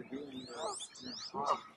being